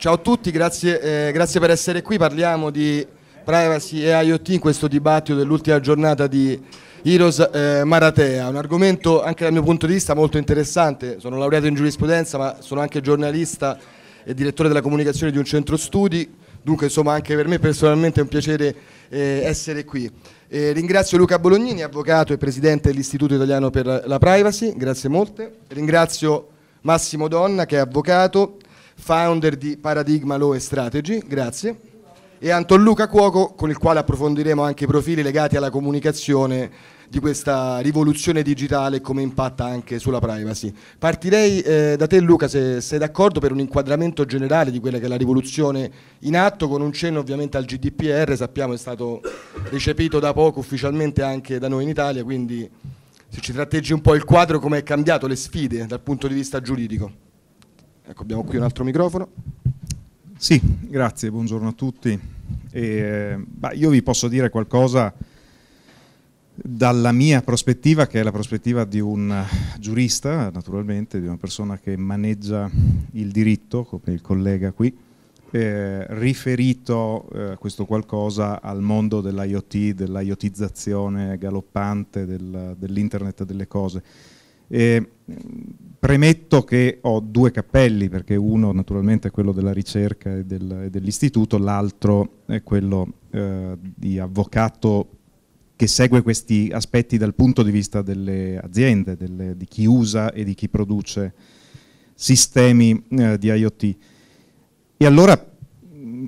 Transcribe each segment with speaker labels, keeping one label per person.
Speaker 1: Ciao a tutti, grazie, eh, grazie, per essere qui. Parliamo di privacy e IoT in questo dibattito dell'ultima giornata di Iros eh, Maratea, un argomento anche dal mio punto di vista molto interessante. Sono laureato in giurisprudenza, ma sono anche giornalista e direttore della comunicazione di un centro studi. Dunque, insomma, anche per me personalmente è un piacere eh, essere qui. Eh, ringrazio Luca Bolognini, avvocato e presidente dell'Istituto Italiano per la Privacy, grazie molte. Ringrazio Massimo Donna, che è avvocato founder di Paradigma Law e Strategy, grazie, e Anton Luca Cuoco, con il quale approfondiremo anche i profili legati alla comunicazione di questa rivoluzione digitale e come impatta anche sulla privacy. Partirei eh, da te Luca, se sei d'accordo, per un inquadramento generale di quella che è la rivoluzione in atto, con un cenno ovviamente al GDPR, sappiamo è stato recepito da poco ufficialmente anche da noi in Italia, quindi se ci tratteggi un po' il quadro, come è cambiato le sfide dal punto di vista giuridico.
Speaker 2: Ecco, abbiamo qui un altro microfono. Sì, grazie, buongiorno a tutti. E, bah, io vi posso dire qualcosa dalla mia prospettiva, che è la prospettiva di un giurista, naturalmente, di una persona che maneggia il diritto, come il collega qui, eh, riferito eh, questo qualcosa al mondo dell'IoT, dell'IoTizzazione galoppante, del, dell'internet delle cose. E, Premetto che ho due cappelli, perché uno naturalmente è quello della ricerca e, del, e dell'istituto, l'altro è quello eh, di avvocato che segue questi aspetti dal punto di vista delle aziende, delle, di chi usa e di chi produce sistemi eh, di IoT. E allora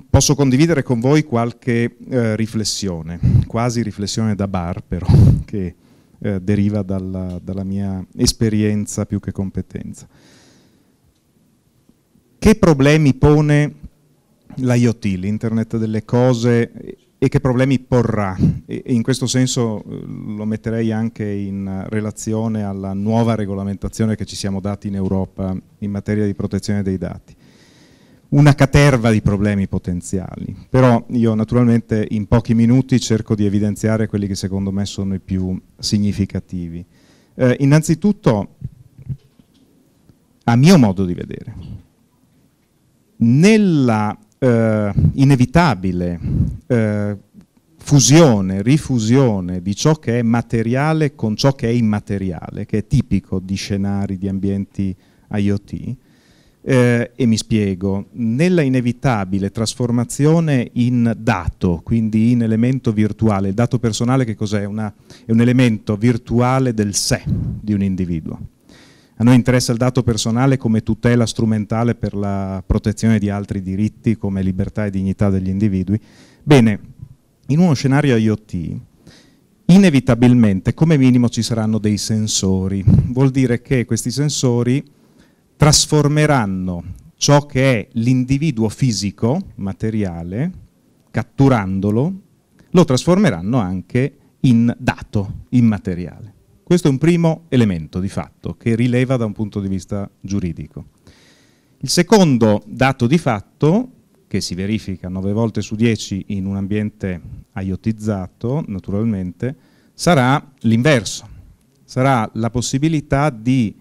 Speaker 2: posso condividere con voi qualche eh, riflessione, quasi riflessione da bar però, che eh, deriva dalla, dalla mia esperienza più che competenza. Che problemi pone l'IoT, l'internet delle cose, e che problemi porrà? E in questo senso eh, lo metterei anche in relazione alla nuova regolamentazione che ci siamo dati in Europa in materia di protezione dei dati una caterva di problemi potenziali, però io naturalmente in pochi minuti cerco di evidenziare quelli che secondo me sono i più significativi. Eh, innanzitutto, a mio modo di vedere, nella eh, inevitabile eh, fusione, rifusione di ciò che è materiale con ciò che è immateriale, che è tipico di scenari, di ambienti IoT, eh, e mi spiego, nella inevitabile trasformazione in dato, quindi in elemento virtuale, il dato personale che cos'è? è un elemento virtuale del sé di un individuo. A noi interessa il dato personale come tutela strumentale per la protezione di altri diritti come libertà e dignità degli individui. Bene, in uno scenario IoT inevitabilmente come minimo ci saranno dei sensori, vuol dire che questi sensori trasformeranno ciò che è l'individuo fisico, materiale, catturandolo, lo trasformeranno anche in dato immateriale. Questo è un primo elemento di fatto che rileva da un punto di vista giuridico. Il secondo dato di fatto, che si verifica 9 volte su 10 in un ambiente IoTizzato, naturalmente, sarà l'inverso. Sarà la possibilità di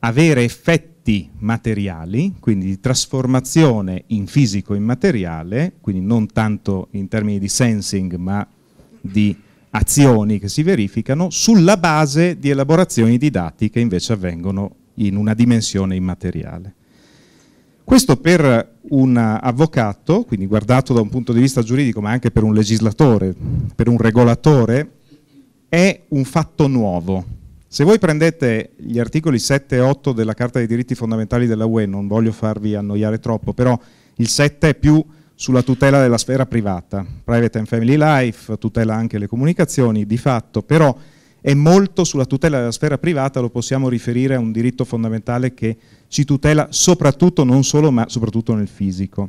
Speaker 2: avere effetti effetti materiali, quindi di trasformazione in fisico immateriale, quindi non tanto in termini di sensing ma di azioni che si verificano, sulla base di elaborazioni di dati che invece avvengono in una dimensione immateriale. Questo per un avvocato, quindi guardato da un punto di vista giuridico, ma anche per un legislatore, per un regolatore, è un fatto nuovo, se voi prendete gli articoli 7 e 8 della Carta dei diritti fondamentali della UE, non voglio farvi annoiare troppo, però il 7 è più sulla tutela della sfera privata, private and family life, tutela anche le comunicazioni, di fatto, però è molto sulla tutela della sfera privata, lo possiamo riferire a un diritto fondamentale che ci tutela soprattutto, non solo, ma soprattutto nel fisico.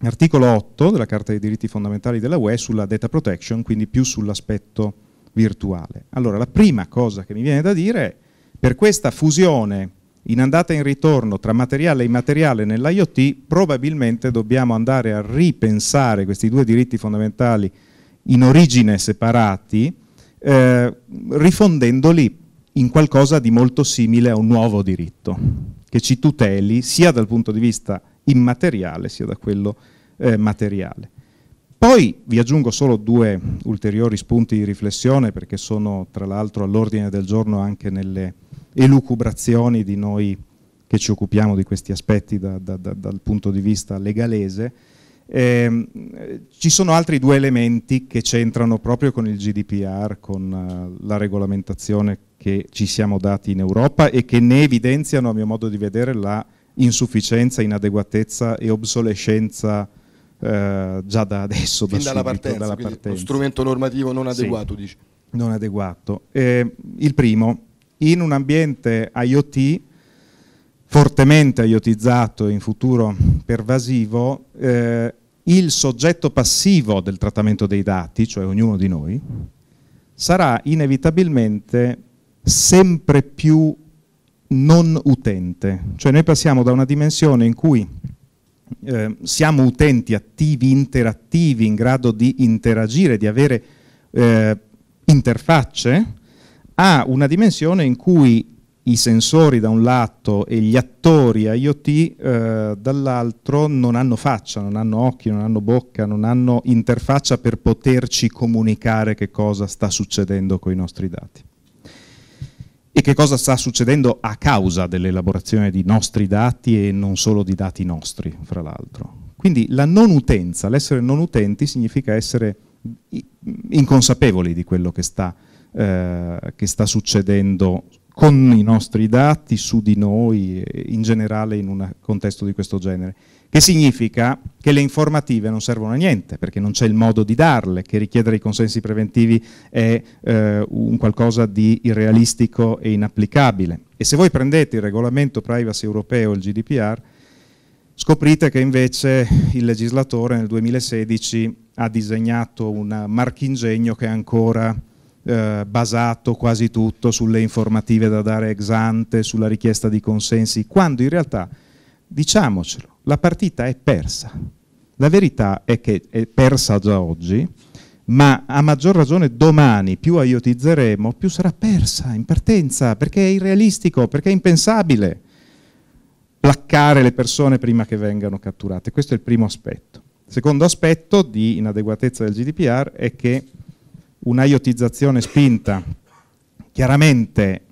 Speaker 2: L'articolo 8 della Carta dei diritti fondamentali della UE è sulla data protection, quindi più sull'aspetto privato virtuale. Allora, la prima cosa che mi viene da dire è per questa fusione in andata e in ritorno tra materiale e immateriale nell'IoT, probabilmente dobbiamo andare a ripensare questi due diritti fondamentali in origine separati, eh, rifondendoli in qualcosa di molto simile a un nuovo diritto, che ci tuteli sia dal punto di vista immateriale sia da quello eh, materiale. Poi vi aggiungo solo due ulteriori spunti di riflessione perché sono tra l'altro all'ordine del giorno anche nelle elucubrazioni di noi che ci occupiamo di questi aspetti da, da, da, dal punto di vista legalese. Eh, ci sono altri due elementi che c'entrano proprio con il GDPR, con eh, la regolamentazione che ci siamo dati in Europa e che ne evidenziano a mio modo di vedere la insufficienza, inadeguatezza e obsolescenza eh, già da adesso, fin da dalla, subito, partenza, dalla partenza. Uno
Speaker 1: strumento normativo non adeguato, sì, dici?
Speaker 2: Non adeguato. Eh, il primo, in un ambiente IoT fortemente IoTizzato e in futuro pervasivo, eh, il soggetto passivo del trattamento dei dati, cioè ognuno di noi, sarà inevitabilmente sempre più non utente. Cioè noi passiamo da una dimensione in cui eh, siamo utenti attivi, interattivi, in grado di interagire, di avere eh, interfacce, ha una dimensione in cui i sensori da un lato e gli attori IoT eh, dall'altro non hanno faccia, non hanno occhi, non hanno bocca, non hanno interfaccia per poterci comunicare che cosa sta succedendo con i nostri dati e che cosa sta succedendo a causa dell'elaborazione di nostri dati e non solo di dati nostri, fra l'altro. Quindi la non utenza, l'essere non utenti significa essere inconsapevoli di quello che sta, eh, che sta succedendo con i nostri dati, su di noi, eh, in generale in un contesto di questo genere. Che significa che le informative non servono a niente, perché non c'è il modo di darle, che richiedere i consensi preventivi è eh, un qualcosa di irrealistico e inapplicabile. E se voi prendete il regolamento privacy europeo, il GDPR, scoprite che invece il legislatore nel 2016 ha disegnato un marchingegno che è ancora eh, basato quasi tutto sulle informative da dare ex ante, sulla richiesta di consensi, quando in realtà, diciamocelo, la partita è persa. La verità è che è persa già oggi, ma a maggior ragione domani più aiutizzeremo, più sarà persa in partenza, perché è irrealistico, perché è impensabile placcare le persone prima che vengano catturate. Questo è il primo aspetto. secondo aspetto di inadeguatezza del GDPR è che una spinta, chiaramente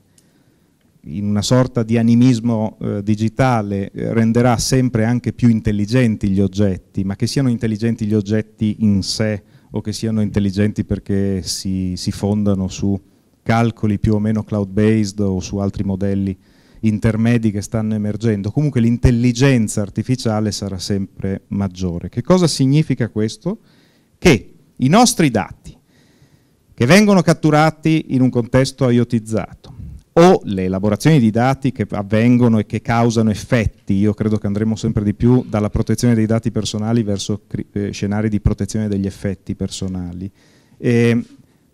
Speaker 2: in una sorta di animismo eh, digitale eh, renderà sempre anche più intelligenti gli oggetti, ma che siano intelligenti gli oggetti in sé o che siano intelligenti perché si, si fondano su calcoli più o meno cloud-based o su altri modelli intermedi che stanno emergendo, comunque l'intelligenza artificiale sarà sempre maggiore. Che cosa significa questo? Che i nostri dati, che vengono catturati in un contesto IoTizzato o le elaborazioni di dati che avvengono e che causano effetti, io credo che andremo sempre di più dalla protezione dei dati personali verso eh, scenari di protezione degli effetti personali. E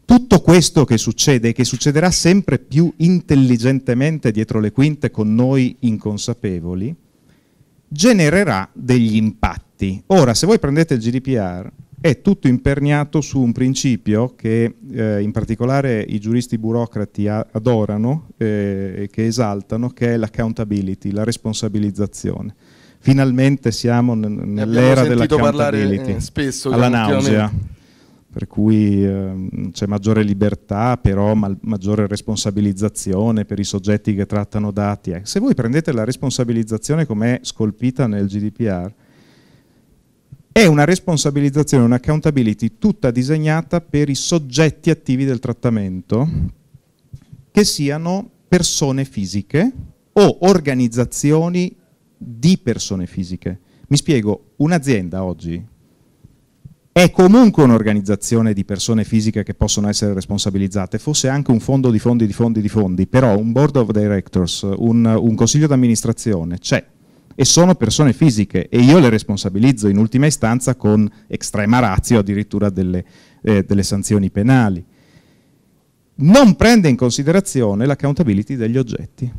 Speaker 2: tutto questo che succede e che succederà sempre più intelligentemente dietro le quinte con noi inconsapevoli, genererà degli impatti. Ora, se voi prendete il GDPR, è tutto imperniato su un principio che eh, in particolare i giuristi burocrati adorano eh, e eh, che esaltano, che è l'accountability, la responsabilizzazione. Finalmente siamo nell'era dell'accountability, eh, alla nausea per cui ehm, c'è maggiore libertà, però ma maggiore responsabilizzazione per i soggetti che trattano dati. Eh, se voi prendete la responsabilizzazione come è scolpita nel GDPR, è una responsabilizzazione, un'accountability tutta disegnata per i soggetti attivi del trattamento, che siano persone fisiche o organizzazioni di persone fisiche. Mi spiego, un'azienda oggi è comunque un'organizzazione di persone fisiche che possono essere responsabilizzate, fosse anche un fondo di fondi di fondi di fondi, però un board of directors, un, un consiglio d'amministrazione c'è e sono persone fisiche e io le responsabilizzo in ultima istanza con estrema razio addirittura delle, eh, delle sanzioni penali. Non prende in considerazione l'accountability degli oggetti,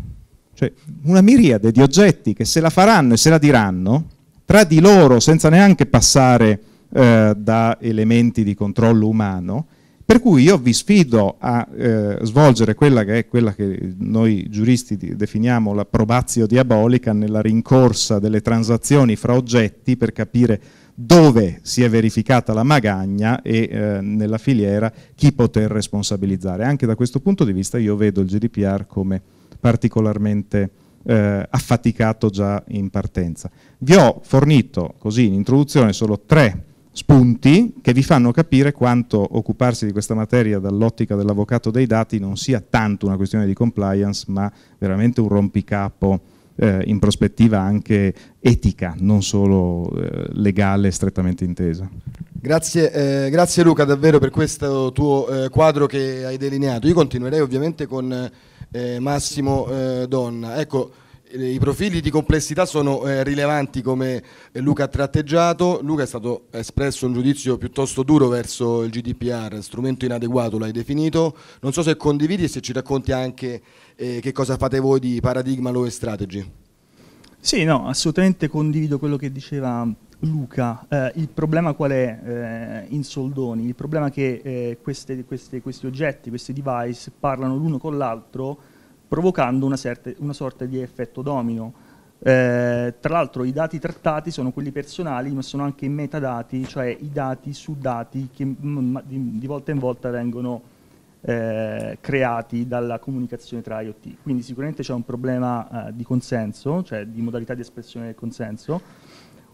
Speaker 2: cioè una miriade di oggetti che se la faranno e se la diranno tra di loro senza neanche passare eh, da elementi di controllo umano, per cui io vi sfido a eh, svolgere quella che è quella che noi giuristi definiamo la probazio diabolica nella rincorsa delle transazioni fra oggetti per capire dove si è verificata la magagna e eh, nella filiera chi poter responsabilizzare. Anche da questo punto di vista io vedo il GDPR come particolarmente eh, affaticato già in partenza. Vi ho fornito così in introduzione solo tre spunti che vi fanno capire quanto occuparsi di questa materia dall'ottica dell'avvocato dei dati non sia tanto una questione di compliance, ma veramente un rompicapo eh, in prospettiva anche etica, non solo eh, legale strettamente intesa.
Speaker 1: Grazie, eh, grazie, Luca davvero per questo tuo eh, quadro che hai delineato. Io continuerei ovviamente con eh, Massimo eh, Donna. Ecco, eh, i profili di complessità sono eh, rilevanti come Luca ha tratteggiato, Luca è stato espresso un giudizio piuttosto duro verso il GDPR, strumento inadeguato l'hai definito, non so se condividi e se ci racconti anche eh, che cosa fate voi di paradigma law e strategy.
Speaker 3: Sì, no, assolutamente condivido quello che diceva Luca, eh, il problema qual è eh, in soldoni? Il problema è che eh, queste, queste, questi oggetti, questi device parlano l'uno con l'altro provocando una, certe, una sorta di effetto domino. Eh, tra l'altro i dati trattati sono quelli personali ma sono anche i metadati, cioè i dati su dati che mm, di, di volta in volta vengono eh, creati dalla comunicazione tra IoT. Quindi sicuramente c'è un problema eh, di consenso, cioè di modalità di espressione del consenso.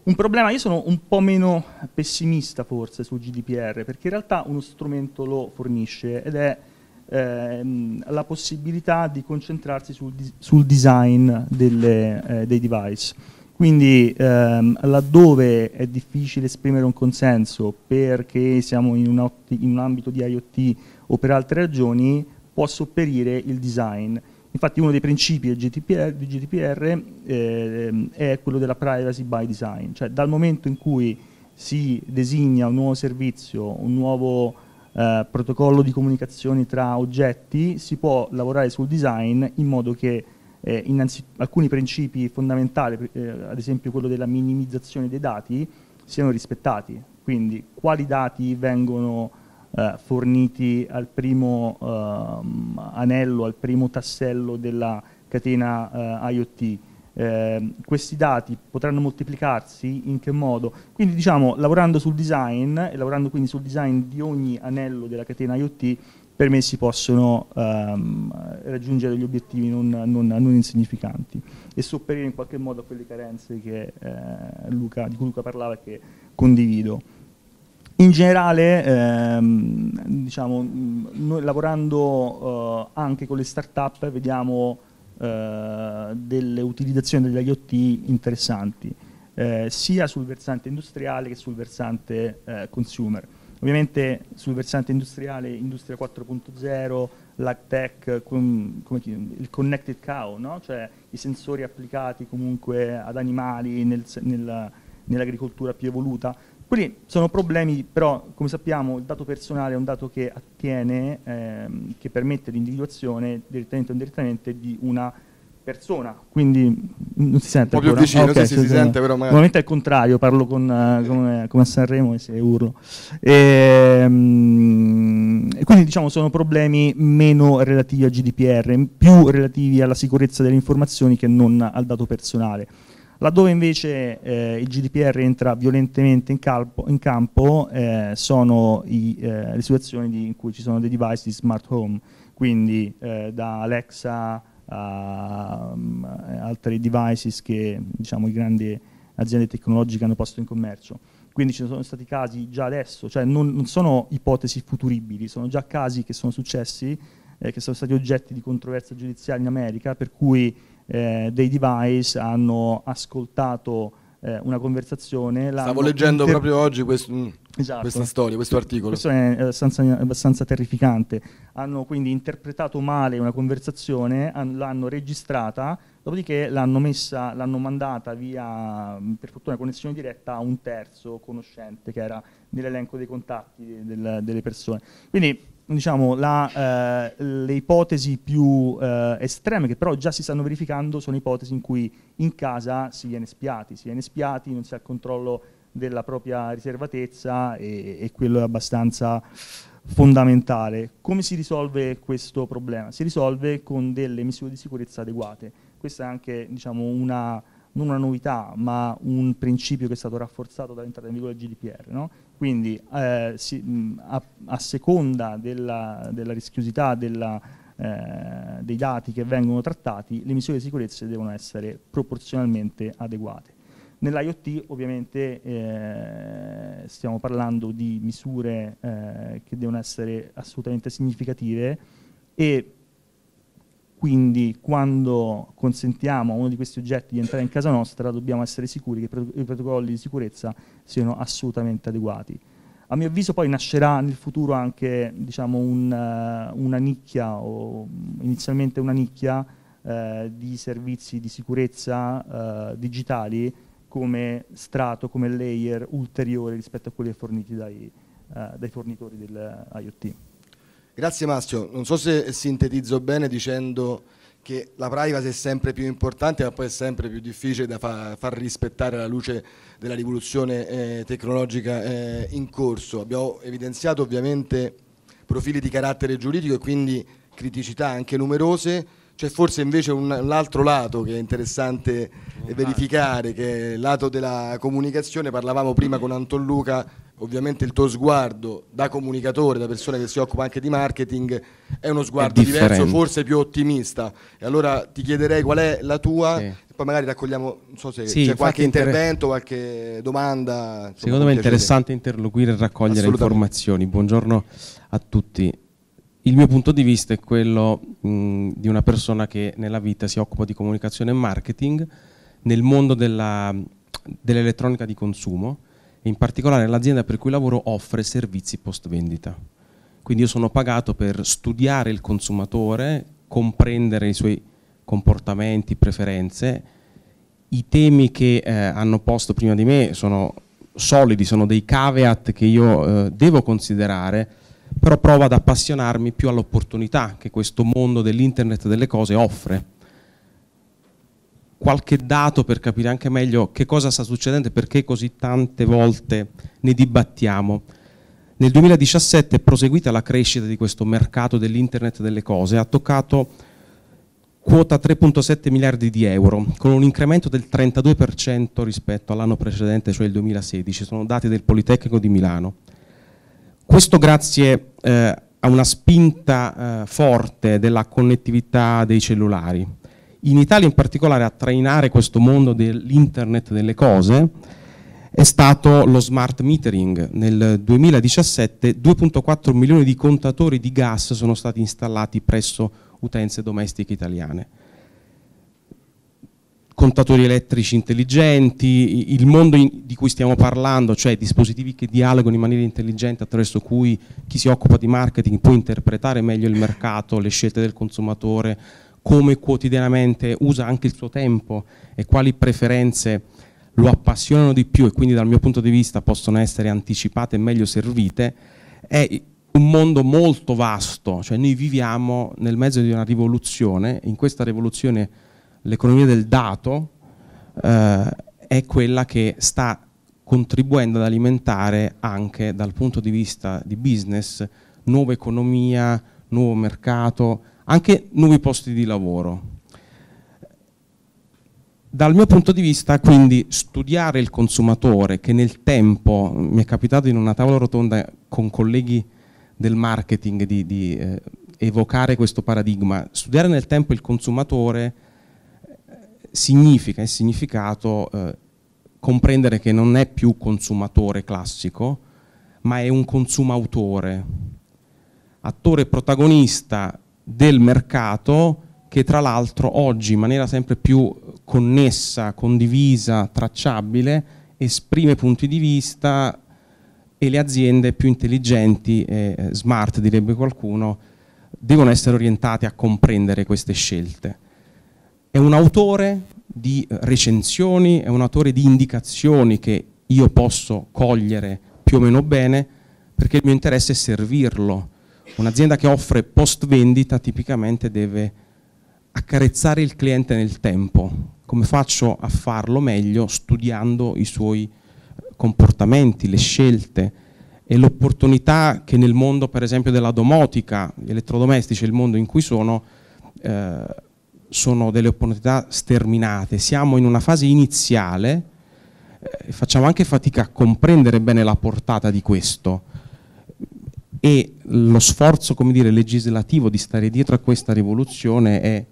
Speaker 3: Un problema, io sono un po' meno pessimista forse sul GDPR perché in realtà uno strumento lo fornisce ed è ehm, la possibilità di concentrarsi sul, sul design delle, eh, dei device. Quindi ehm, laddove è difficile esprimere un consenso perché siamo in un, in un ambito di IoT o per altre ragioni, può sopperire il design. Infatti uno dei principi del GDPR, di GDPR eh, è quello della privacy by design, cioè dal momento in cui si designa un nuovo servizio, un nuovo eh, protocollo di comunicazione tra oggetti, si può lavorare sul design in modo che eh, alcuni principi fondamentali, eh, ad esempio quello della minimizzazione dei dati, siano rispettati. Quindi quali dati vengono eh, forniti al primo ehm, anello, al primo tassello della catena eh, IoT, eh, questi dati potranno moltiplicarsi, in che modo. Quindi diciamo, lavorando sul design e lavorando quindi sul design di ogni anello della catena IoT, per me si possono ehm, raggiungere degli obiettivi non, non, non, insignificanti e sopperire in qualche modo a quelle carenze che, eh, Luca, di cui Luca parlava e che condivido. In generale, ehm, diciamo, noi lavorando eh, anche con le start-up vediamo eh, delle utilizzazioni degli IoT interessanti, eh, sia sul versante industriale che sul versante eh, consumer. Ovviamente sul versante industriale, Industria 4.0, l'AgTech, com, il Connected Cow, no? cioè i sensori applicati comunque ad animali nel, nella, nell'agricoltura più evoluta, quelli sono problemi, però, come sappiamo, il dato personale è un dato che attiene, ehm, che permette l'individuazione direttamente o indirettamente di una persona, quindi non si sente. Un po' più vicino, ah, okay, se si, si sente, però magari. Normalmente è il contrario, parlo con, uh, come, come, a Sanremo e se urlo. E, um, e, quindi diciamo sono problemi meno relativi a GDPR, più relativi alla sicurezza delle informazioni che non al dato personale. Laddove invece eh, il GDPR entra violentemente in, calpo, in campo eh, sono i, eh, le situazioni di, in cui ci sono dei device di smart home, quindi eh, da Alexa a um, altri devices che diciamo, le grandi aziende tecnologiche hanno posto in commercio. Quindi ci sono stati casi già adesso, cioè non, non sono ipotesi futuribili, sono già casi che sono successi, eh, che sono stati oggetti di controversia giudiziaria in America, per cui eh, dei device hanno ascoltato eh, una conversazione. Stavo leggendo inter... proprio oggi
Speaker 1: questo, mm, esatto. questa storia, questo articolo. Questo è
Speaker 3: eh, abbastanza, abbastanza, terrificante. Hanno quindi interpretato male una conversazione, l'hanno registrata, dopodiché l'hanno, messa, l'hanno mandata via, mm, per fortuna connessione diretta, a un terzo conoscente che era nell'elenco dei contatti del, delle persone. Quindi diciamo, la, eh, le ipotesi più eh, estreme, che però già si stanno verificando, sono ipotesi in cui in casa si viene spiati, si viene spiati, non si ha il controllo della propria riservatezza e, e quello è abbastanza fondamentale. Come si risolve questo problema? Si risolve con delle misure di sicurezza adeguate. Questa è anche diciamo, una, non una novità, ma un principio che è stato rafforzato dall'entrata in vigore del GDPR. No? Quindi eh, si, mh, a, a, seconda della, della rischiosità della, eh, dei dati che vengono trattati, le misure di sicurezza devono essere proporzionalmente adeguate. Nell'IoT ovviamente eh, stiamo parlando di misure eh, che devono essere assolutamente significative e quindi quando consentiamo a uno di questi oggetti di entrare in casa nostra dobbiamo essere sicuri che i protocolli di sicurezza siano assolutamente adeguati. A mio avviso poi nascerà nel futuro anche diciamo, un, eh, una nicchia, o inizialmente una nicchia, eh, di servizi di sicurezza eh, digitali come strato, come layer ulteriore rispetto a quelli forniti dai, eh, dai fornitori dell'IoT. Eh,
Speaker 1: Grazie Massimo, non so se sintetizzo bene dicendo che la privacy è sempre più importante ma poi è sempre più difficile da fa, far rispettare alla luce della rivoluzione eh, tecnologica eh, in corso. Abbiamo evidenziato ovviamente profili di carattere giuridico e quindi criticità anche numerose, c'è forse invece un, un, altro lato che è interessante eh, verificare, che è il lato della comunicazione, parlavamo prima con Anton Luca ovviamente il tuo sguardo da comunicatore, da persona che si occupa anche di marketing, è uno sguardo è diverso, forse più ottimista. E allora ti chiederei qual è la tua, sì. e poi magari raccogliamo, non so se sì, c'è qualche intervento, qualche domanda. Insomma, secondo me è interessante
Speaker 4: interloquire e raccogliere informazioni. Buongiorno a tutti. Il mio punto di vista è quello mh, di una persona che nella vita si occupa di comunicazione e marketing nel mondo dell'elettronica di consumo in particolare l'azienda per cui lavoro offre servizi post vendita. Quindi io sono pagato per studiare il consumatore, comprendere i suoi comportamenti, preferenze. I temi che eh, hanno posto prima di me sono solidi, sono dei caveat che io eh, devo considerare, però provo ad appassionarmi più all'opportunità che questo mondo dell'internet delle cose offre qualche dato per capire anche meglio che cosa sta succedendo e perché così tante volte ne dibattiamo. Nel 2017 è proseguita la crescita di questo mercato dell'internet delle cose, ha toccato quota 3.7 miliardi di euro, con un incremento del 32% rispetto all'anno precedente, cioè il 2016, sono dati del Politecnico di Milano. Questo grazie eh, a una spinta eh, forte della connettività dei cellulari, in Italia in particolare a trainare questo mondo dell'internet delle cose è stato lo smart metering. Nel 2017 2.4 milioni di contatori di gas sono stati installati presso utenze domestiche italiane. Contatori elettrici intelligenti, il mondo in, di cui stiamo parlando, cioè dispositivi che dialogano in maniera intelligente attraverso cui chi si occupa di marketing può interpretare meglio il mercato, le scelte del consumatore, come quotidianamente usa anche il suo tempo e quali preferenze lo appassionano di più e quindi dal mio punto di vista possono essere anticipate e meglio servite, è un mondo molto vasto, cioè noi viviamo nel mezzo di una rivoluzione, in questa rivoluzione l'economia del dato eh, è quella che sta contribuendo ad alimentare anche dal punto di vista di business nuova economia, nuovo mercato, anche nuovi posti di lavoro. Dal mio punto di vista, quindi, studiare il consumatore, che nel tempo mi è capitato in una tavola rotonda con colleghi del marketing di, di eh, evocare questo paradigma, studiare nel tempo il consumatore eh, significa, è significato eh, comprendere che non è più consumatore classico, ma è un consumautore, attore protagonista del mercato che tra l'altro oggi in maniera sempre più connessa, condivisa, tracciabile, esprime punti di vista e le aziende più intelligenti e eh, smart, direbbe qualcuno, devono essere orientate a comprendere queste scelte. È un autore di recensioni, è un autore di indicazioni che io posso cogliere più o meno bene perché il mio interesse è servirlo Un'azienda che offre post vendita tipicamente deve accarezzare il cliente nel tempo. Come faccio a farlo meglio? Studiando i suoi eh, comportamenti, le scelte e l'opportunità che nel mondo per esempio della domotica, gli elettrodomestici, il mondo in cui sono, eh, sono delle opportunità sterminate. Siamo in una fase iniziale eh, facciamo anche fatica a comprendere bene la portata di questo e lo sforzo dire, legislativo di stare dietro a questa rivoluzione è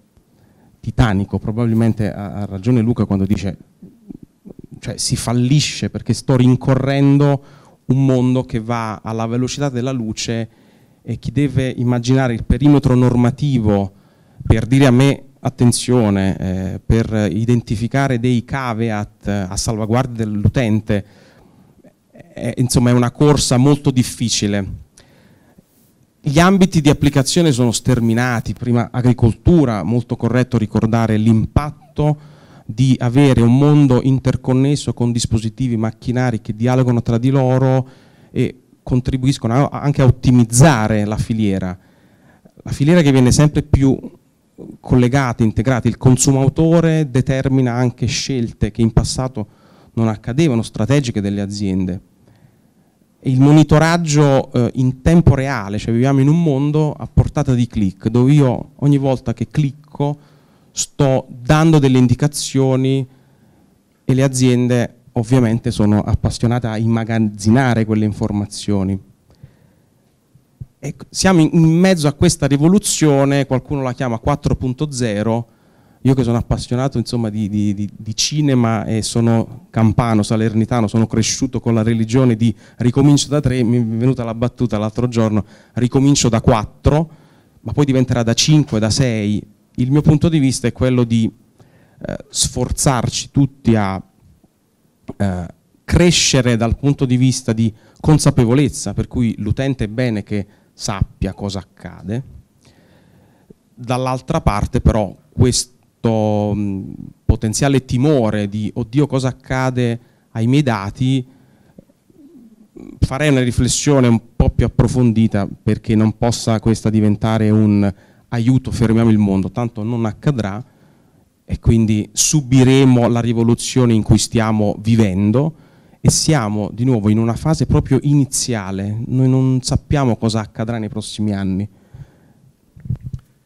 Speaker 4: titanico, probabilmente ha, ragione Luca quando dice cioè, si fallisce perché sto rincorrendo un mondo che va alla velocità della luce e chi deve immaginare il perimetro normativo per dire a me attenzione, eh, per identificare dei caveat eh, a salvaguardia dell'utente, è, insomma è una corsa molto difficile gli ambiti di applicazione sono sterminati, prima agricoltura, molto corretto ricordare l'impatto di avere un mondo interconnesso con dispositivi macchinari che dialogano tra di loro e contribuiscono anche a ottimizzare la filiera. La filiera che viene sempre più collegata, integrata, il consumatore determina anche scelte che in passato non accadevano, strategiche delle aziende il monitoraggio eh, in tempo reale, cioè viviamo in un mondo a portata di click, dove io ogni volta che clicco sto dando delle indicazioni e le aziende ovviamente sono appassionate a immagazzinare quelle informazioni. E ecco, siamo in mezzo a questa rivoluzione, qualcuno la chiama 4.0, io che sono appassionato insomma, di, di, di, cinema e sono campano, salernitano, sono cresciuto con la religione di ricomincio da tre, mi è venuta la battuta l'altro giorno, ricomincio da quattro, ma poi diventerà da cinque, da sei. Il mio punto di vista è quello di eh, sforzarci tutti a eh, crescere dal punto di vista di consapevolezza, per cui l'utente è bene che sappia cosa accade, dall'altra parte però questo questo potenziale timore di oddio cosa accade ai miei dati, farei una riflessione un po' più approfondita perché non possa questa diventare un aiuto, fermiamo il mondo, tanto non accadrà e quindi subiremo la rivoluzione in cui stiamo vivendo e siamo di nuovo in una fase proprio iniziale, noi non sappiamo cosa accadrà nei prossimi anni.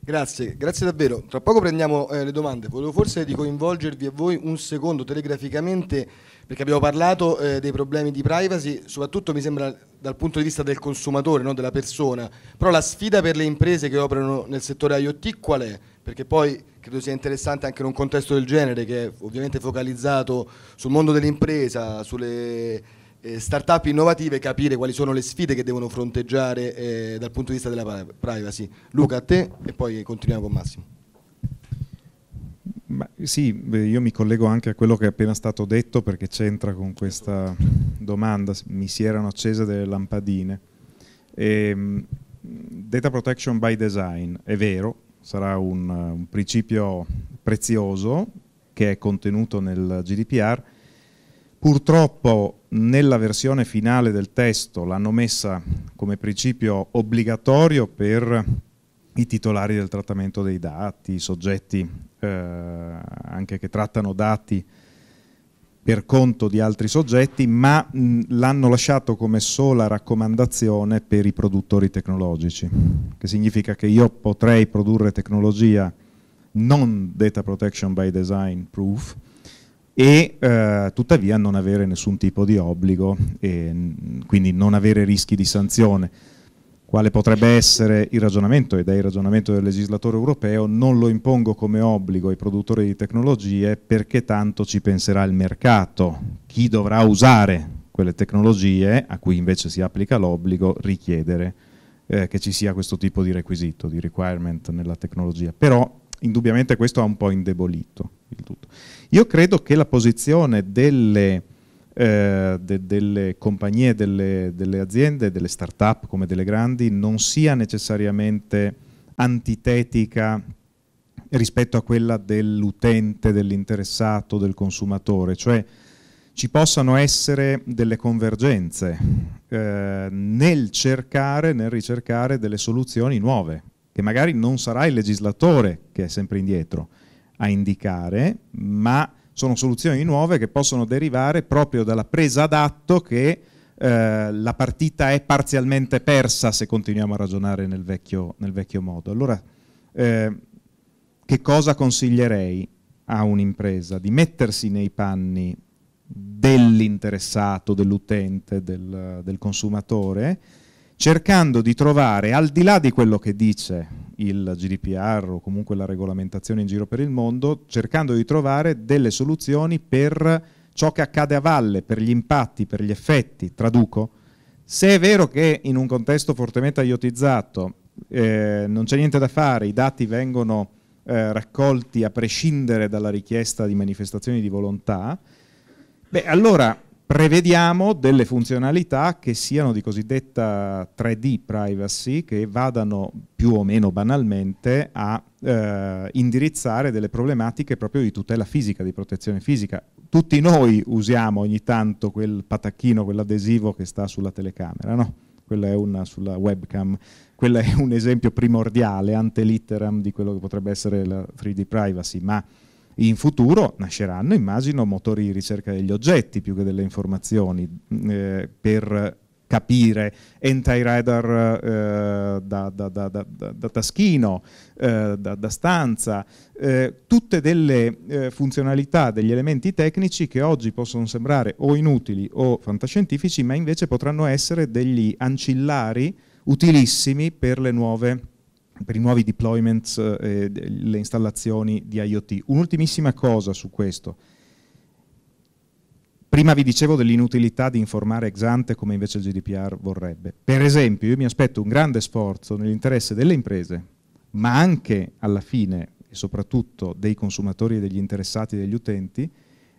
Speaker 1: Grazie, grazie davvero. Tra poco prendiamo eh, le domande. Volevo forse di coinvolgervi a voi un secondo telegraficamente perché abbiamo parlato eh, dei problemi di privacy, soprattutto mi sembra dal punto di vista del consumatore, no? della persona. Però la sfida per le imprese che operano nel settore IoT qual è? Perché poi credo sia interessante anche in un contesto del genere che è ovviamente focalizzato sul mondo dell'impresa, sulle eh, start innovative capire quali sono le sfide che devono fronteggiare eh, dal punto di vista della privacy. Luca, a te e poi continuiamo con Massimo.
Speaker 2: Ma sì, io mi collego anche a quello che è appena stato detto perché c'entra con questa domanda, mi si erano accese delle lampadine. E, ehm, data protection by design, è vero, sarà un, un principio prezioso che è contenuto nel GDPR, Purtroppo nella versione finale del testo l'hanno messa come principio obbligatorio per i titolari del trattamento dei dati, i soggetti eh, anche che trattano dati per conto di altri soggetti, ma mm, l'hanno lasciato come sola raccomandazione per i produttori tecnologici, che significa che io potrei produrre tecnologia non data protection by design proof, e eh, tuttavia non avere nessun tipo di obbligo e mm, quindi non avere rischi di sanzione. Quale potrebbe essere il ragionamento ed è il ragionamento del legislatore europeo, non lo impongo come obbligo ai produttori di tecnologie perché tanto ci penserà il mercato. Chi dovrà usare quelle tecnologie a cui invece si applica l'obbligo richiedere eh, che ci sia questo tipo di requisito, di requirement nella tecnologia. Però indubbiamente questo ha un po' indebolito il tutto. Io credo che la posizione delle, eh, de, delle compagnie, delle, delle, aziende, delle start-up come delle grandi non sia necessariamente antitetica rispetto a quella dell'utente, dell'interessato, del consumatore, cioè ci possano essere delle convergenze eh, nel cercare, nel ricercare delle soluzioni nuove, che magari non sarà il legislatore che è sempre indietro, a indicare, ma sono soluzioni nuove che possono derivare proprio dalla presa d'atto che eh, la partita è parzialmente persa se continuiamo a ragionare nel vecchio, nel vecchio modo. Allora, eh, che cosa consiglierei a un'impresa? Di mettersi nei panni dell'interessato, dell'utente, del, del consumatore, cercando di trovare, al di là di quello che dice il GDPR o comunque la regolamentazione in giro per il mondo, cercando di trovare delle soluzioni per ciò che accade a valle, per gli impatti, per gli effetti, traduco. Se è vero che in un contesto fortemente aiotizzato eh, non c'è niente da fare, i dati vengono eh, raccolti a prescindere dalla richiesta di manifestazioni di volontà, beh allora prevediamo delle funzionalità che siano di cosiddetta 3D privacy, che vadano più o meno banalmente a eh, indirizzare delle problematiche proprio di tutela fisica, di protezione fisica. Tutti noi usiamo ogni tanto quel patacchino, quell'adesivo che sta sulla telecamera, no? Quella è una sulla webcam, quella è un esempio primordiale, ante litteram, di quello che potrebbe essere la 3D privacy, ma in futuro nasceranno, immagino, motori di ricerca degli oggetti più che delle informazioni mm, eh, per capire anti-radar eh, da, da, da, da, taschino, eh, da, stanza, eh, tutte delle eh, funzionalità, degli elementi tecnici che oggi possono sembrare o inutili o fantascientifici, ma invece potranno essere degli ancillari utilissimi per le nuove tecnologie per i nuovi deployments eh, le installazioni di IoT. Un'ultimissima cosa su questo. Prima vi dicevo dell'inutilità di informare ex ante come invece il GDPR vorrebbe. Per esempio, io mi aspetto un grande sforzo nell'interesse delle imprese, ma anche alla fine e soprattutto dei consumatori e degli interessati e degli utenti,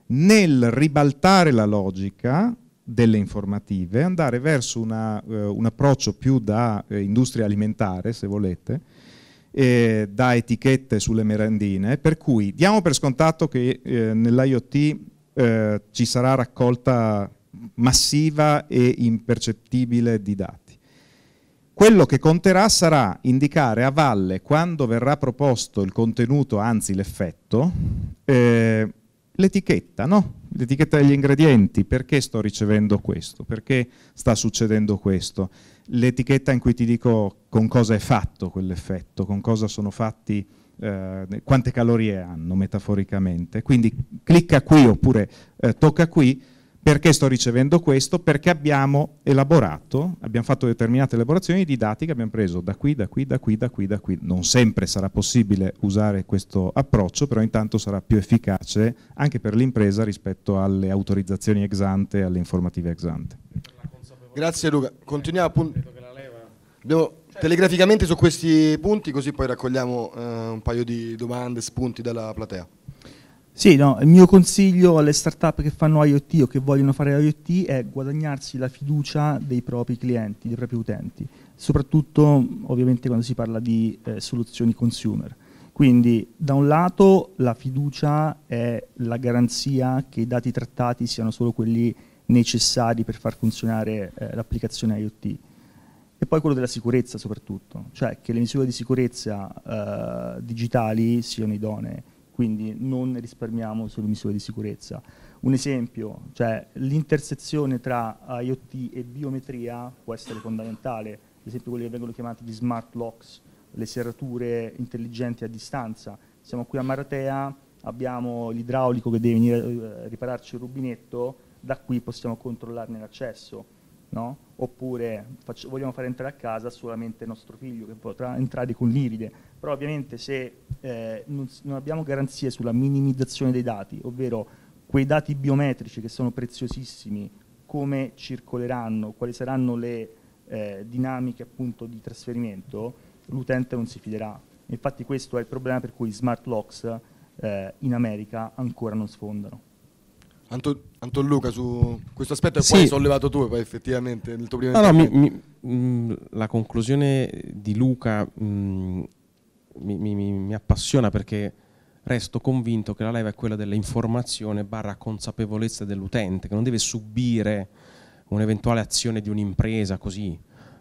Speaker 2: nel ribaltare la logica delle informative, andare verso una, eh, un approccio più da eh, industria alimentare, se volete, eh, da etichette sulle merendine, per cui diamo per scontato che eh, nell'IoT eh, ci sarà raccolta massiva e impercettibile di dati. Quello che conterà sarà indicare a valle quando verrà proposto il contenuto, anzi l'effetto, eh, l'etichetta, no? l'etichetta degli ingredienti, perché sto ricevendo questo, perché sta succedendo questo, l'etichetta in cui ti dico con cosa è fatto quell'effetto, con cosa sono fatti, eh, quante calorie hanno metaforicamente, quindi clicca qui oppure eh, tocca qui perché sto ricevendo questo, perché abbiamo elaborato, abbiamo fatto determinate elaborazioni di dati che abbiamo preso da qui, da qui, da qui, da qui, da qui. Non sempre sarà possibile usare questo approccio, però intanto sarà più efficace anche per l'impresa rispetto alle autorizzazioni ex ante alle informative ex ante.
Speaker 1: Grazie Luca. Continuiamo appunto. Abbiamo telegraficamente su questi punti, così poi raccogliamo eh, un paio di
Speaker 3: domande, spunti dalla platea. Sì, no, il mio consiglio alle start-up che fanno IoT o che vogliono fare IoT è guadagnarsi la fiducia dei propri clienti, dei propri utenti, soprattutto ovviamente quando si parla di eh, soluzioni consumer. Quindi da un lato la fiducia è la garanzia che i dati trattati siano solo quelli necessari per far funzionare eh, l'applicazione IoT. E poi quello della sicurezza soprattutto, cioè che le misure di sicurezza eh, digitali siano idonee quindi non risparmiamo sulle misure di sicurezza. Un esempio, cioè l'intersezione tra IoT e biometria può essere fondamentale, ad esempio quelli che vengono chiamati gli smart locks, le serrature intelligenti a distanza. Siamo qui a Maratea, abbiamo l'idraulico che deve venire a eh, ripararci il rubinetto, da qui possiamo controllarne l'accesso no? oppure faccio, vogliamo fare entrare a casa solamente nostro figlio che potrà entrare con l'iride, però ovviamente se eh, non, non, abbiamo garanzie sulla minimizzazione dei dati, ovvero quei dati biometrici che sono preziosissimi, come circoleranno, quali saranno le eh, dinamiche appunto di trasferimento, l'utente non si fiderà. Infatti questo è il problema per cui i smart locks eh, in America ancora non sfondano. Anton, Anton, Luca, su questo aspetto sì. poi hai sollevato
Speaker 1: tu, poi effettivamente nel tuo primo no, no mi,
Speaker 3: mi, mm,
Speaker 4: La conclusione di Luca mh, mm, mi, mi, appassiona perché resto convinto che la leva è quella dell'informazione barra consapevolezza dell'utente, che non deve subire un'eventuale azione di un'impresa così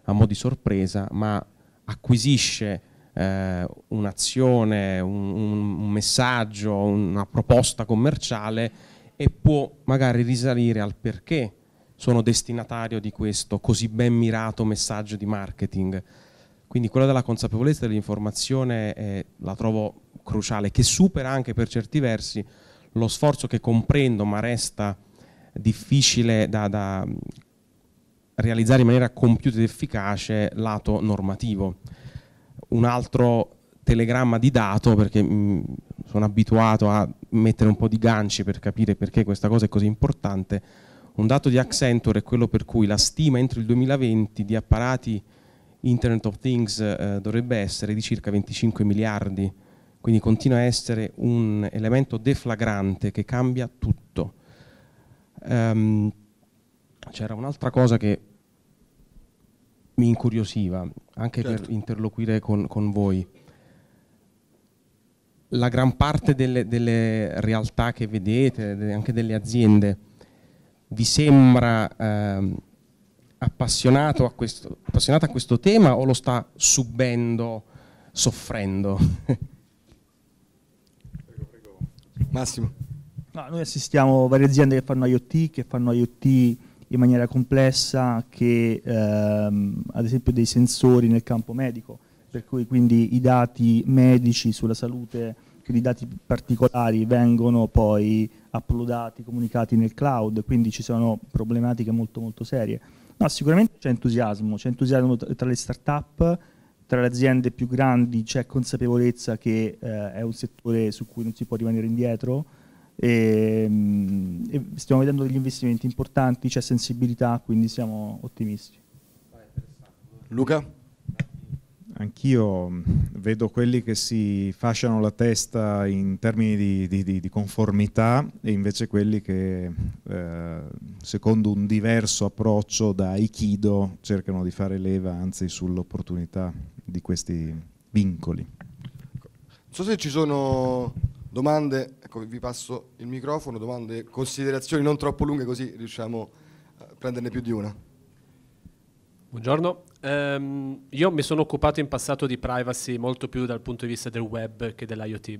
Speaker 4: a mo' di sorpresa, ma acquisisce eh, un'azione, un, un messaggio, una proposta commerciale e può magari risalire al perché sono destinatario di questo così ben mirato messaggio di marketing. Quindi quella della consapevolezza dell'informazione eh, la trovo cruciale, che supera anche per certi versi lo sforzo che comprendo ma resta difficile da, da realizzare in maniera compiuta ed efficace lato normativo. Un altro telegramma di dato, perché mh, sono abituato a mettere un po' di ganci per capire perché questa cosa è così importante, un dato di Accenture è quello per cui la stima entro il 2020 di apparati Internet of Things eh, dovrebbe essere di circa 25 miliardi, quindi continua a essere un elemento deflagrante che cambia tutto. Um, c'era un'altra cosa che mi incuriosiva, anche certo. per interloquire con, con voi la gran parte delle, delle realtà che vedete, anche delle aziende, vi sembra eh, appassionato a questo, appassionata a questo tema o lo sta subendo, soffrendo? prego,
Speaker 1: prego. Massimo.
Speaker 3: No, noi assistiamo a varie aziende che fanno IoT, che fanno IoT in maniera complessa che ehm, ad esempio dei sensori nel campo medico, per cui quindi i dati medici sulla salute che i dati particolari vengono poi uploadati, comunicati nel cloud, quindi ci sono problematiche molto molto serie. No, sicuramente c'è entusiasmo, c'è entusiasmo tra le start-up, tra le aziende più grandi c'è consapevolezza che eh, è un settore su cui non si può rimanere indietro, e, ehm, e stiamo vedendo degli investimenti importanti, c'è sensibilità, quindi siamo ottimisti.
Speaker 2: Luca? anch'io mm, vedo quelli che si fasciano la testa in termini di, di, di conformità e invece quelli che eh, secondo un diverso approccio da Aikido cercano di fare leva anzi sull'opportunità di questi vincoli.
Speaker 1: Non so se ci sono domande, ecco vi passo il microfono, domande, considerazioni non troppo
Speaker 5: lunghe così riusciamo a prenderne più di una. Buongiorno, Um, io mi sono occupato in passato di privacy molto più dal punto di vista del web che dell'IoT.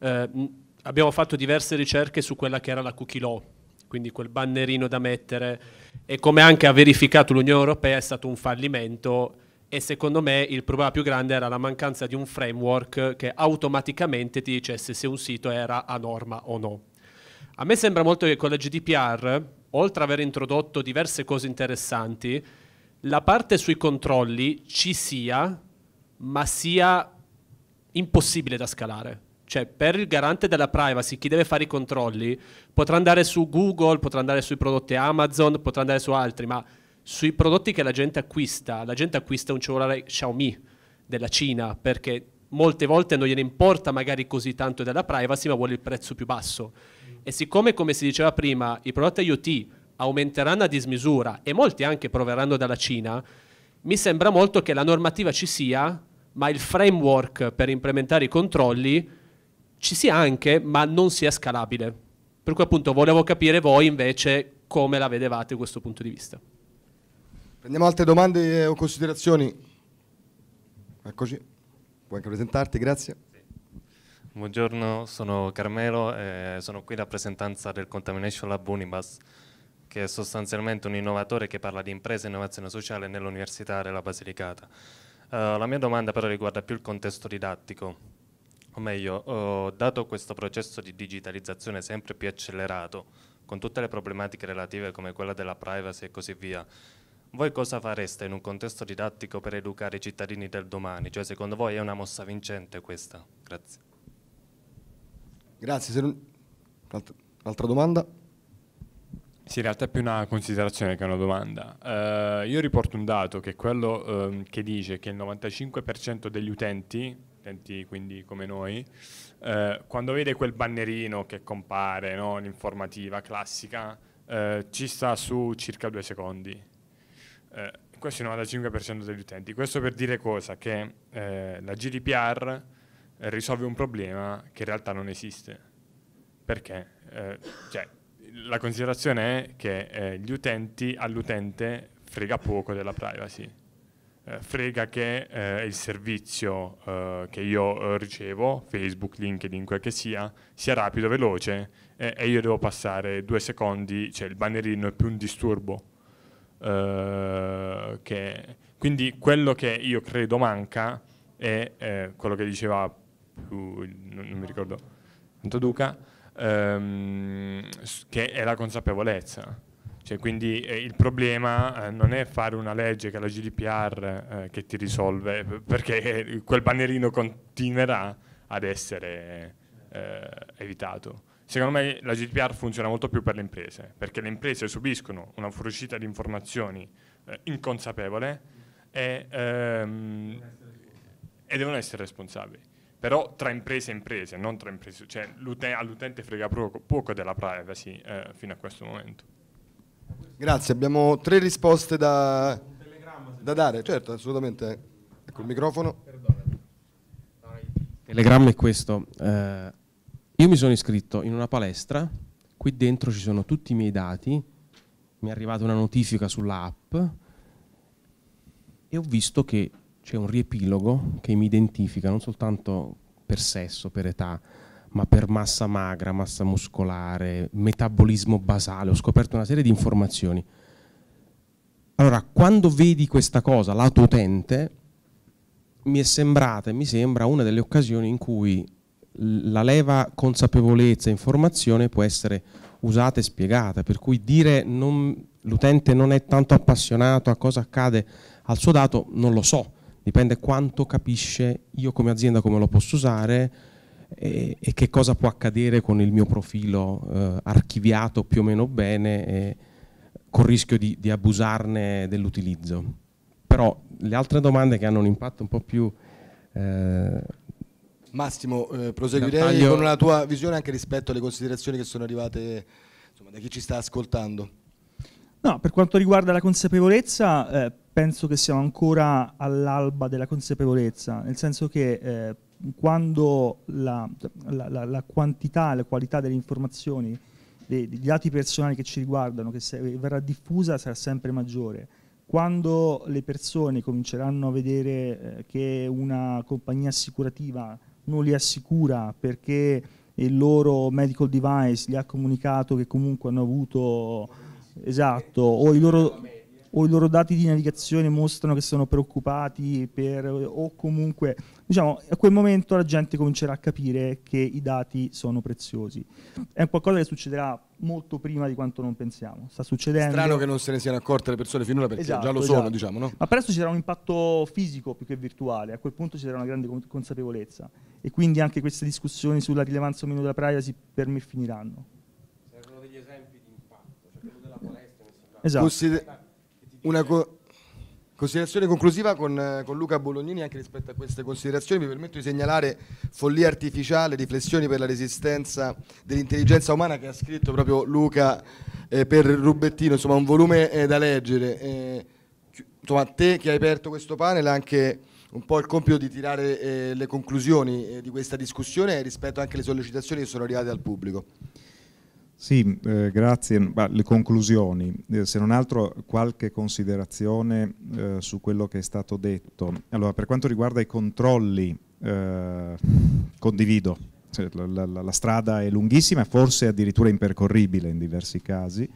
Speaker 5: Uh, abbiamo fatto diverse ricerche su quella che era la cookie law, quindi quel bannerino da mettere e come anche ha verificato l'Unione Europea è stato un fallimento e secondo me il problema più grande era la mancanza di un framework che automaticamente ti dicesse se un sito era a norma o no. A me sembra molto che con la GDPR, oltre ad aver introdotto diverse cose interessanti, la parte sui controlli ci sia, ma sia impossibile da scalare. Cioè, per il garante della privacy, chi deve fare i controlli potrà andare su Google, potrà andare sui prodotti Amazon, potrà andare su altri, ma sui prodotti che la gente acquista, la gente acquista un cellulare Xiaomi della Cina perché molte volte non gliene importa magari così tanto della privacy, ma vuole il prezzo più basso. E siccome, come si diceva prima, i prodotti IoT aumenteranno a dismisura e molti anche proveranno dalla Cina, mi sembra molto che la normativa ci sia, ma il framework per implementare i controlli ci sia anche, ma non sia scalabile. Per cui appunto volevo capire voi invece come la vedevate questo punto di vista.
Speaker 1: Prendiamo altre domande o considerazioni. Eccoci, puoi anche presentarti, grazie.
Speaker 6: Buongiorno, sono Carmelo, eh, sono qui in rappresentanza del Contamination Lab Unibus che è sostanzialmente un innovatore che parla di impresa e innovazione sociale nell'Università della Basilicata. Uh, la mia domanda però riguarda più il contesto didattico, o meglio, uh, dato questo processo di digitalizzazione sempre più accelerato, con tutte le problematiche relative come quella della privacy e così via, voi cosa fareste in un contesto didattico per educare i cittadini del domani? Cioè, secondo voi è una mossa vincente questa? Grazie. Grazie. Altra domanda? Sì, in realtà è più una considerazione che una domanda. Uh, io riporto un dato che è quello um, che dice che il 95% degli utenti, utenti quindi come noi, uh, quando vede quel bannerino che compare, no, l'informativa classica, uh, ci sta su circa due secondi. questo è il 95% degli utenti. Questo per dire cosa? Che la GDPR risolve un problema che in realtà non esiste. Perché? Cioè, la considerazione è che eh, gli utenti all'utente frega poco della privacy. Eh, frega che eh, il servizio eh, che io eh, ricevo, Facebook, LinkedIn, quel che sia, sia rapido, veloce e io devo passare due secondi, cioè il bannerino è più un disturbo. Eh, che, quindi quello che io credo manca è quello che diceva, più, non, non mi ricordo, Duca, ehm, che è la consapevolezza. Cioè, quindi eh, il problema eh, non è fare una legge che è la GDPR eh, che ti risolve, eh, perché eh, quel bannerino continuerà ad essere eh, evitato. Secondo me la GDPR funziona molto più per le imprese, perché le imprese subiscono una fuoriuscita di informazioni inconsapevole e, ehm, e devono essere responsabili però tra imprese e imprese, non tra imprese, cioè all'utente frega poco, poco, della privacy eh, fino a questo momento. Grazie,
Speaker 1: abbiamo tre risposte da, da dare, certo, assolutamente. Ecco il microfono. Il telegramma è
Speaker 4: questo. Eh, io mi sono iscritto in una palestra, qui dentro ci sono tutti i miei dati, mi è arrivata una notifica sulla app e ho visto che c'è un riepilogo che mi identifica non soltanto per sesso, per età, ma per massa magra, massa muscolare, metabolismo basale, ho scoperto una serie di informazioni. Allora, quando vedi questa cosa, lato utente, mi è sembrata e mi sembra una delle occasioni in cui la leva consapevolezza e informazione può essere usata e spiegata, per cui dire non, l'utente non è tanto appassionato a cosa accade al suo dato, non lo so, dipende quanto capisce io come azienda come lo posso usare e, e che cosa può accadere con il mio profilo eh, archiviato più o meno bene e, con il rischio di, di abusarne dell'utilizzo. Però le altre domande che hanno un impatto un po' più... Eh,
Speaker 1: Massimo, eh, proseguirei taglio... con la tua visione anche rispetto alle considerazioni che sono arrivate insomma, da chi ci sta ascoltando.
Speaker 3: No, per quanto riguarda la consapevolezza, eh, penso che siamo ancora all'alba della consapevolezza, nel senso che eh, quando la, la, la, la quantità e la qualità delle informazioni, dei, dei, dati personali che ci riguardano, che se, verrà diffusa, sarà sempre maggiore. Quando le persone cominceranno a vedere eh, che una compagnia assicurativa non li assicura perché il loro medical device gli ha comunicato che comunque hanno avuto esatto, o i, loro, o i loro dati di navigazione mostrano che sono preoccupati per, o comunque, diciamo, a quel momento la gente comincerà a capire che i dati sono preziosi. È qualcosa che succederà molto prima di quanto non pensiamo. Sta succedendo. Strano che
Speaker 1: non se ne siano accorte le persone finora perché esatto, già lo esatto. sono, diciamo, no? Ma
Speaker 3: presto ci sarà un impatto fisico più che virtuale, a quel punto ci sarà una grande consapevolezza e quindi anche queste discussioni sulla rilevanza o meno della privacy per me finiranno. Esatto. Consider- una co- Considerazione conclusiva
Speaker 1: con, con, Luca Bolognini anche rispetto a queste considerazioni, mi permetto di segnalare Follia artificiale, riflessioni per la resistenza dell'intelligenza umana che ha scritto proprio Luca eh, per Rubettino, insomma un volume eh, da leggere. Eh, insomma te che hai aperto questo panel anche un po' il compito di tirare eh, le conclusioni eh, di questa discussione rispetto anche alle sollecitazioni che sono arrivate al pubblico.
Speaker 2: Sì, eh, grazie. Bah, le conclusioni, eh, se non altro qualche considerazione eh, su quello che è stato detto. Allora, per quanto riguarda i controlli, eh, condivido, cioè, la, la, la strada è lunghissima, forse addirittura impercorribile in diversi casi,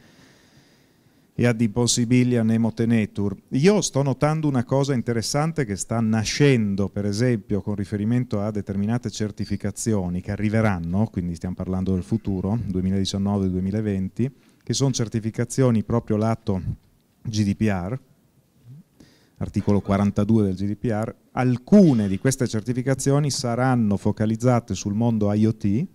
Speaker 2: e ad impossibilia nemo tenetur. Io sto notando una cosa interessante che sta nascendo, per esempio, con riferimento a determinate certificazioni che arriveranno, quindi stiamo parlando del futuro, 2019-2020, che sono certificazioni proprio lato GDPR, articolo 42 del GDPR, alcune di queste certificazioni saranno focalizzate sul mondo IoT,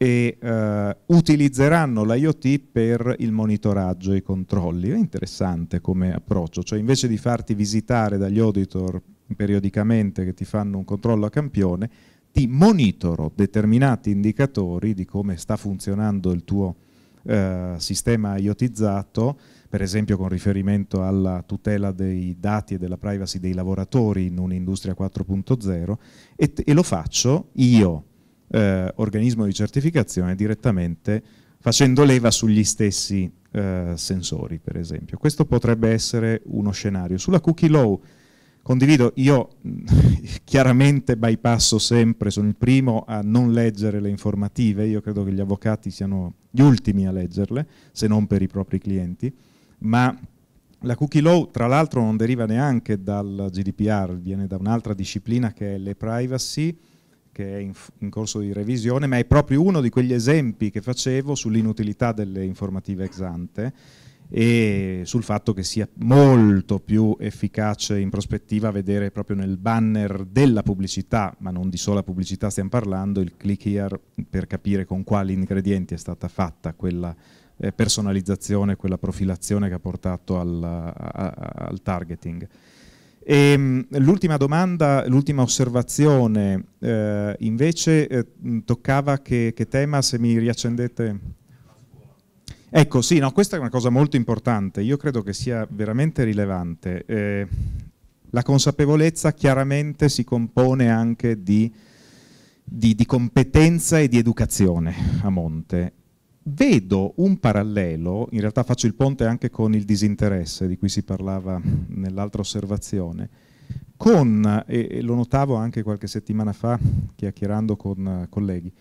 Speaker 2: e eh, utilizzeranno l'IoT per il monitoraggio e i controlli. È interessante come approccio, cioè invece di farti visitare dagli auditor periodicamente che ti fanno un controllo a campione, ti monitoro determinati indicatori di come sta funzionando il tuo eh, sistema IoTizzato, per esempio con riferimento alla tutela dei dati e della privacy dei lavoratori in un'industria 4.0 e, e lo faccio io eh, organismo di certificazione direttamente facendo leva sugli stessi eh, sensori, per esempio. Questo potrebbe essere uno scenario. Sulla cookie law condivido, io chiaramente bypasso sempre, sono il primo a non leggere le informative, io credo che gli avvocati siano gli ultimi a leggerle, se non per i propri clienti, ma la cookie law tra l'altro non deriva neanche dal GDPR, viene da un'altra disciplina che è le privacy, che è in, in, corso di revisione, ma è proprio uno di quegli esempi che facevo sull'inutilità delle informative ex ante e sul fatto che sia molto più efficace in prospettiva vedere proprio nel banner della pubblicità, ma non di sola pubblicità stiamo parlando, il click here per capire con quali ingredienti è stata fatta quella eh, personalizzazione, quella profilazione che ha portato al, a, al targeting. Ehm, l'ultima domanda, l'ultima osservazione, eh, invece eh, toccava che, che, tema, se mi riaccendete? Ecco, sì, no, questa è una cosa molto importante, io credo che sia veramente rilevante. Eh, la consapevolezza chiaramente si compone anche di, di, di competenza e di educazione a monte vedo un parallelo, in realtà faccio il ponte anche con il disinteresse di cui si parlava nell'altra osservazione, con, e lo notavo anche qualche settimana fa chiacchierando con colleghi,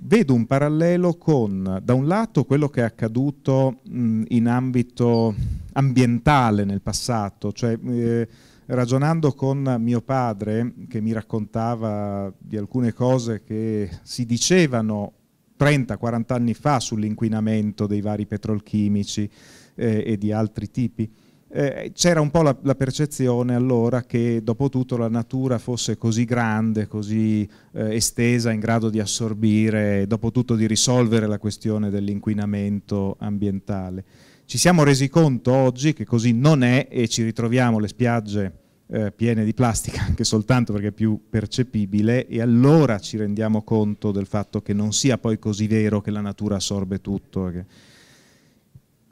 Speaker 2: vedo un parallelo con, da un lato, quello che è accaduto mh, in ambito ambientale nel passato, cioè eh, ragionando con mio padre che mi raccontava di alcune cose che si dicevano 30-40 anni fa sull'inquinamento dei vari petrolchimici eh, e di altri tipi. Eh, c'era un po' la, la, percezione allora che dopo tutto la natura fosse così grande, così eh, estesa, in grado di assorbire, dopo tutto di risolvere la questione dell'inquinamento ambientale. Ci siamo resi conto oggi che così non è e ci ritroviamo le spiagge eh, piene di plastica, anche soltanto perché è più percepibile, e allora ci rendiamo conto del fatto che non sia poi così vero che la natura assorbe tutto. Eh, che...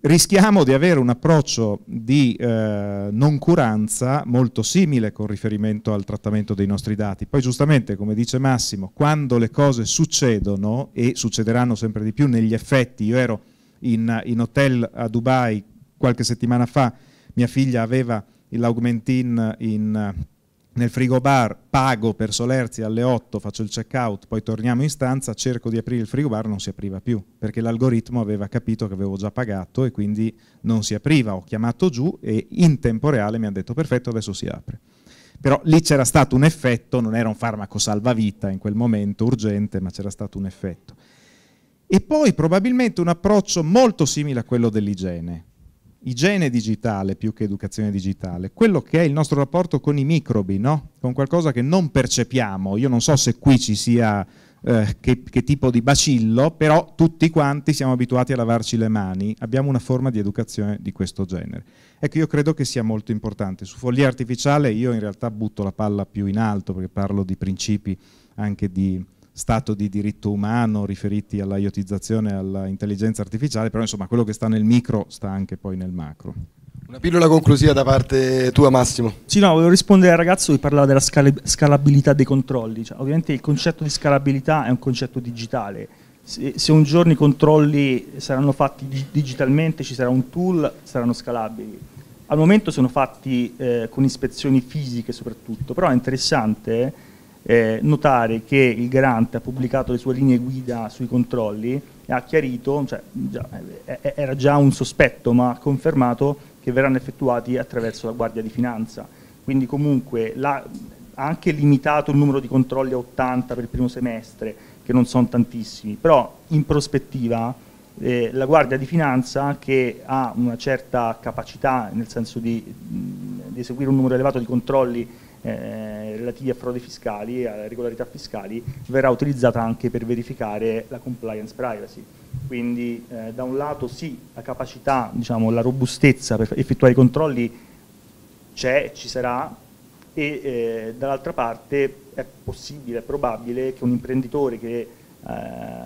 Speaker 2: Rischiamo di avere un approccio di eh, curanza molto simile con riferimento al trattamento dei nostri dati. Poi giustamente, come dice Massimo, quando le cose succedono, e succederanno sempre di più negli effetti, io ero in, in hotel a Dubai qualche settimana fa, mia figlia aveva l'Augmentin in, nel frigo bar, pago per Solerzi alle 8, faccio il check out, poi torniamo in stanza, cerco di aprire il frigo bar, non si apriva più, perché l'algoritmo aveva capito che avevo già pagato e quindi non si apriva, ho chiamato giù e in tempo reale mi ha detto perfetto, adesso si apre. Però lì c'era stato un effetto, non era un farmaco salvavita in quel momento urgente, ma c'era stato un effetto. E poi probabilmente un approccio molto simile a quello dell'igiene igiene digitale più che educazione digitale, quello che è il nostro rapporto con i microbi, no? con qualcosa che non percepiamo. Io non so se qui ci sia eh, che, che, tipo di bacillo, però tutti quanti siamo abituati a lavarci le mani, abbiamo una forma di educazione di questo genere. Ecco, io credo che sia molto importante. Su follia artificiale io in realtà butto la palla più in alto perché parlo di principi anche di stato di diritto umano riferiti all'iotizzazione e all'intelligenza artificiale, però insomma quello che sta nel micro sta anche poi nel macro.
Speaker 1: Una pillola conclusiva da parte tua Massimo.
Speaker 2: Sì, no, volevo rispondere
Speaker 3: al ragazzo che parlava della scalabilità dei controlli. Cioè, ovviamente il concetto di scalabilità è un concetto digitale. Se, se un giorno i controlli saranno fatti digitalmente, ci sarà un tool, saranno scalabili. Al momento sono fatti eh, con ispezioni fisiche soprattutto, però è interessante eh, notare che il garante ha pubblicato le sue linee guida sui controlli e ha chiarito, cioè, già, eh, eh, era già un sospetto ma ha confermato che verranno effettuati attraverso la Guardia di Finanza. Quindi comunque la, ha anche limitato il numero di controlli a 80 per il primo semestre, che non sono tantissimi, però in prospettiva eh, la Guardia di Finanza che ha una certa capacità, nel senso di, di eseguire un numero elevato di controlli eh, relativi a frodi fiscali e a regolarità fiscali verrà utilizzata anche per verificare la compliance privacy. Quindi eh, da un lato sì, la capacità, diciamo, la robustezza per effettuare i controlli c'è, ci sarà, e eh, dall'altra parte è possibile, è probabile che un imprenditore che eh,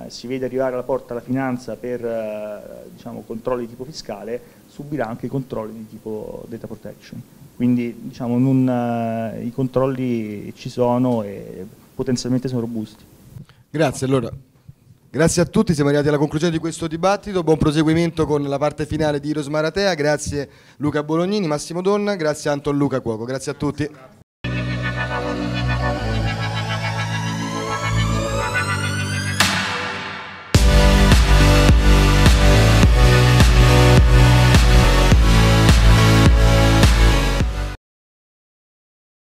Speaker 3: si vede arrivare alla porta alla finanza per eh, diciamo, controlli di tipo fiscale subirà anche controlli di tipo data protection quindi diciamo, non, eh, i controlli ci sono e potenzialmente sono robusti. Grazie,
Speaker 1: allora Grazie a tutti, siamo arrivati alla conclusione di questo dibattito, buon proseguimento con la parte finale di Rosmaratea, grazie Luca Bolognini, Massimo Donna, grazie Anton Luca Cuoco, grazie a tutti.